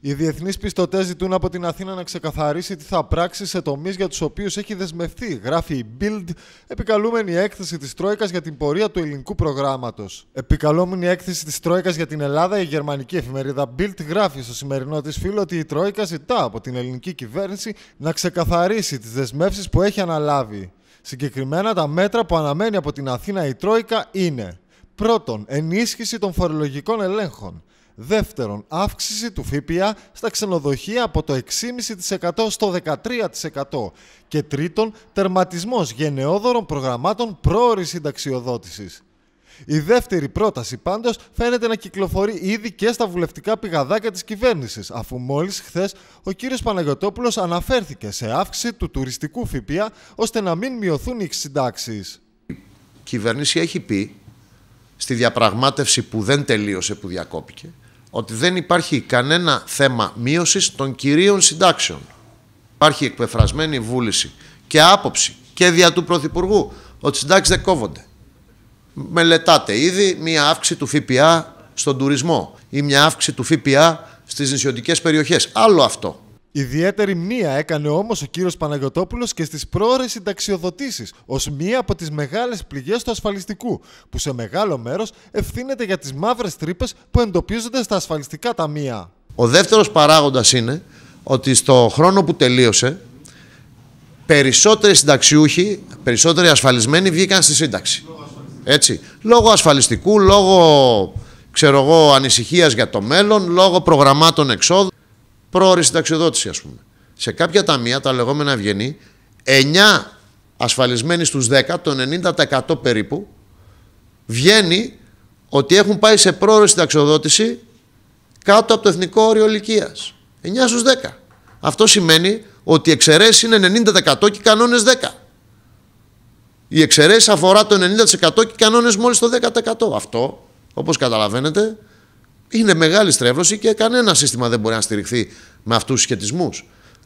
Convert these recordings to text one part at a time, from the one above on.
Οι διεθνείς πιστωτές ζητούν από την Αθήνα να ξεκαθαρίσει τι θα πράξει σε τομείς για τους οποίους έχει δεσμευτεί, γράφει η Bild, επικαλούμενη έκθεση της Τρόικας για την πορεία του ελληνικού προγράμματος. Επικαλούμενη έκθεση της Τρόικας για την Ελλάδα, η γερμανική εφημερίδα Bild γράφει στο σημερινό της φίλο ότι η Τρόικα ζητά από την ελληνική κυβέρνηση να ξεκαθαρίσει τις δεσμεύσεις που έχει αναλάβει. Συγκεκριμένα, τα μέτρα που αναμένει από την Αθήνα η Τρόικα είναι. Πρώτον, ενίσχυση των φορολογικών ελέγχων. Δεύτερον, αύξηση του ΦΠΑ στα ξενοδοχεία από το 6,5% στο 13%. Και τρίτον, τερματισμός γενναιόδωρων προγραμμάτων πρόορης συνταξιοδότησης. Η δεύτερη πρόταση πάντως φαίνεται να κυκλοφορεί ήδη και στα βουλευτικά πηγαδάκια της κυβέρνησης, αφού μόλις χθες ο κύριος Παναγιωτόπουλος αναφέρθηκε σε αύξηση του τουριστικού ΦΠΑ ώστε να μην μειωθούν οι συντάξεις. Η κυβέρνηση έχει πει στη διαπραγμάτευση που δεν τελείωσε, που διακόπηκε, ότι δεν υπάρχει κανένα θέμα μείωσης των κυρίων συντάξεων. Υπάρχει εκπεφρασμένη βούληση και άποψη και δια του Πρωθυπουργού ότι οι συντάξεις δεν κόβονται. Μελετάτε ήδη μία αύξηση του ΦΠΑ στον τουρισμό ή μία αύξηση του ΦΠΑ στις νησιωτικές περιοχές. Άλλο αυτό. Ιδιαίτερη μία έκανε όμως ο κύριος Παναγιοτόπουλος και στις πρόορε συνταξιοδοτήσεις, ως μία από τις μεγάλες πληγές του ασφαλιστικού, που σε μεγάλο μέρος ευθύνεται για τις μαύρες τρύπες που εντοπίζονται στα ασφαλιστικά ταμεία. Ο δεύτερος παράγοντας είναι ότι στο χρόνο που τελείωσε, περισσότεροι συνταξιούχοι, περισσότεροι ασφαλισμένοι βγήκαν στη σύνταξη. Λόγω Έτσι. Λόγω ασφαλιστικού, λόγω ξέρω ανησυχίας για το μέλλον, λόγω προγραμμάτων εξόδου πρόορη συνταξιοδότηση, ας πούμε. Σε κάποια ταμεία, τα λεγόμενα ευγενή, 9 ασφαλισμένοι στους 10, το 90% περίπου, βγαίνει ότι έχουν πάει σε πρόορη συνταξιοδότηση κάτω από το εθνικό όριο ηλικίας. 9 στου 10. Αυτό σημαίνει ότι οι εξαιρέσεις είναι 90% και οι κανόνες 10. Οι εξαιρέσεις αφορά το 90% και οι κανόνες μόλις το 10%. Αυτό, όπως καταλαβαίνετε, είναι μεγάλη στρέβλωση και κανένα σύστημα δεν μπορεί να στηριχθεί με αυτούς τους σχετισμούς.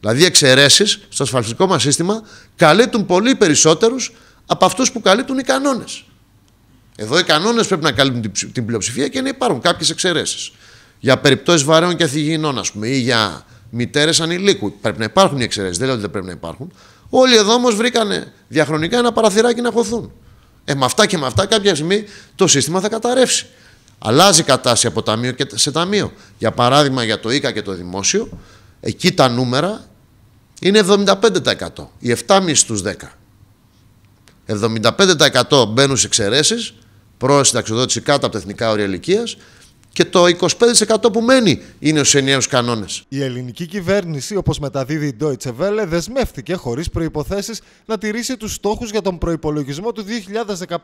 Δηλαδή, οι εξαιρέσεις στο ασφαλιστικό μας σύστημα καλύπτουν πολύ περισσότερους από αυτούς που καλύπτουν οι κανόνες. Εδώ οι κανόνες πρέπει να καλύπτουν την πλειοψηφία και να υπάρχουν κάποιες εξαιρέσεις. Για περιπτώσεις βαρέων και αθυγιεινών, ας πούμε, ή για μητέρες ανηλίκου. Πρέπει να υπάρχουν οι εξαιρέσεις. Δεν λέω ότι δεν πρέπει να υπάρχουν. Όλοι εδώ όμως βρήκανε διαχρονικά ένα παραθυράκι να χωθούν. Ε, με αυτά και με αυτά κάποια στιγμή το σύστημα θα καταρρεύσει. Αλλάζει η κατάσταση από ταμείο και σε ταμείο. Για παράδειγμα, για το ΙΚΑ και το δημόσιο, εκεί τα νούμερα είναι 75%. Οι 7,5 στου 10. 75% μπαίνουν σε εξαιρέσεις, προ συνταξιοδότηση κάτω από τα εθνικά όρια ηλικίας και το 25% που μένει είναι ο ενιαίους κανόνες. Η ελληνική κυβέρνηση, όπως μεταδίδει η Deutsche Welle, δεσμεύτηκε χωρίς προποθέσει να τηρήσει τους στόχους για τον προπολογισμό του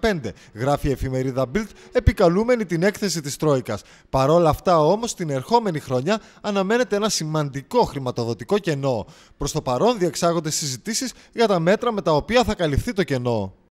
2015, γράφει η εφημερίδα Bild, επικαλούμενη την έκθεση της Τρόικας. Παρόλα αυτά, όμως, την ερχόμενη χρονιά αναμένεται ένα σημαντικό χρηματοδοτικό κενό. Προς το παρόν, διεξάγονται συζητήσεις για τα μέτρα με τα οποία θα καλυφθεί το κενό.